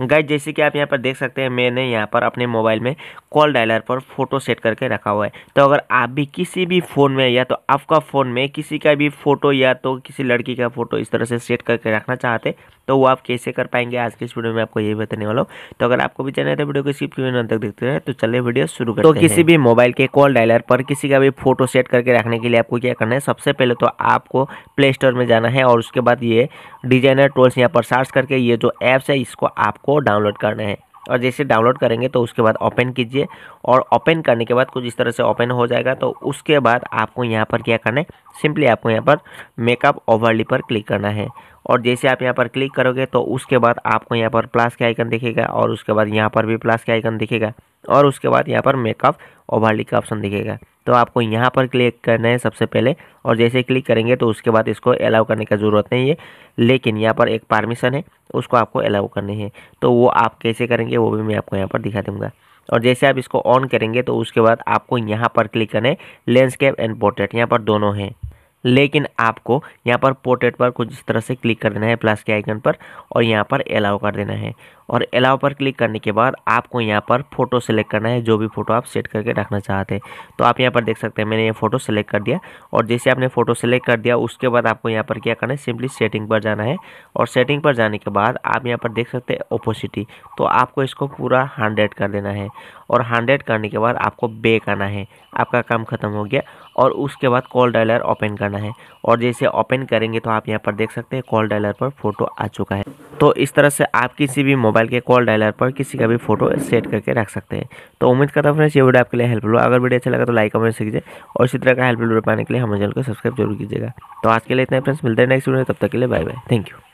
guys जैसे कि आप यहाँ पर देख सकते हैं मैंने यहाँ पर अपने मोबाइल में कॉल डायलर पर फोटो सेट करके रखा हुआ है तो अगर आप भी किसी भी फ़ोन में या तो आपका फ़ोन में किसी का भी फ़ोटो या तो किसी लड़की का फ़ोटो इस तरह से सेट करके रखना चाहते तो वो आप कैसे कर पाएंगे आज के इस वीडियो में आपको यही बताने वाला हूँ तो अगर आपको भी चाहिए तो वीडियो को स्किप क्यों तक देखते रहे तो चले वीडियो शुरू करते तो किसी भी मोबाइल के कॉल डायलर पर किसी का भी फोटो सेट करके रखने के लिए आपको क्या करना है सबसे पहले तो आपको प्ले स्टोर में जाना है और उसके बाद ये डिजाइनर टोल्स यहाँ पर सर्च करके ये जो ऐप्स है इसको आपको डाउनलोड करना है और जैसे डाउनलोड करेंगे तो उसके बाद ओपन कीजिए और ओपन करने के बाद कुछ इस तरह से ओपन हो जाएगा तो उसके बाद आपको यहाँ पर क्या करना है सिंपली आपको यहाँ पर मेकअप ओवरली पर क्लिक करना है और जैसे आप यहाँ पर क्लिक करोगे तो उसके बाद आपको यहाँ पर प्लस के आइकन दिखेगा और उसके बाद यहाँ पर भी प्लस के आइकन दिखेगा और उसके बाद यहाँ पर मेकअप ओवरली का ऑप्शन दिखेगा तो आपको यहाँ पर क्लिक करना है सबसे पहले और जैसे क्लिक करेंगे तो उसके बाद इसको अलाउ करने का ज़रूरत नहीं है लेकिन यहाँ पर एक परमिशन है उसको आपको अलाउ करनी है तो वो आप कैसे करेंगे वो भी मैं आपको यहाँ पर दिखा दूँगा और जैसे आप इसको ऑन करेंगे तो उसके बाद आपको यहाँ पर क्लिक करना है लैंडस्केप एंड पोर्ट्रेट यहाँ पर दोनों हैं लेकिन आपको यहाँ पर पोर्ट्रेट पर कुछ इस तरह से क्लिक कर देना है प्लस के आइकन पर और यहाँ पर अलाउ कर देना है और अलाउ पर क्लिक करने के बाद आपको यहाँ पर फोटो सेलेक्ट करना है जो भी फोटो आप सेट करके रखना चाहते हैं तो आप यहाँ पर देख सकते हैं मैंने ये फोटो सेलेक्ट कर दिया और जैसे आपने फोटो सेलेक्ट कर दिया उसके बाद आपको यहाँ पर क्या करना है सिंपली सेटिंग पर जाना है और सेटिंग पर जाने के बाद आप यहाँ पर देख सकते हैं ओपोसिटी तो आपको इसको पूरा हंड्रेड कर देना है और हंड्रेड करने के बाद आपको बेक आना है आपका काम खत्म हो गया और उसके बाद कॉल डायलर ओपन करना करना है और जैसे ओपन करेंगे तो आप यहाँ पर देख सकते हैं कॉल डायलर पर फोटो आ चुका है तो इस तरह से आप किसी भी मोबाइल के कॉल डायलर पर किसी का भी फोटो सेट करके रख सकते हैं तो उम्मीद करता हूँ फ्रेंड्स ये वीडियो आपके लिए हेल्पफुल हो अगर वीडियो अच्छा लगा तो लाइक कमेंट सीखिए और इसी तरह का हेल्पफुल वीडियो पाने के लिए हमारे चैनल को सब्सक्राइब जरूर कीजिएगा तो आज के लिए इतना फ्रेंड्स मिलते हैं नेक्स्ट वीडियो तब तक के लिए बाय बाय थैंक यू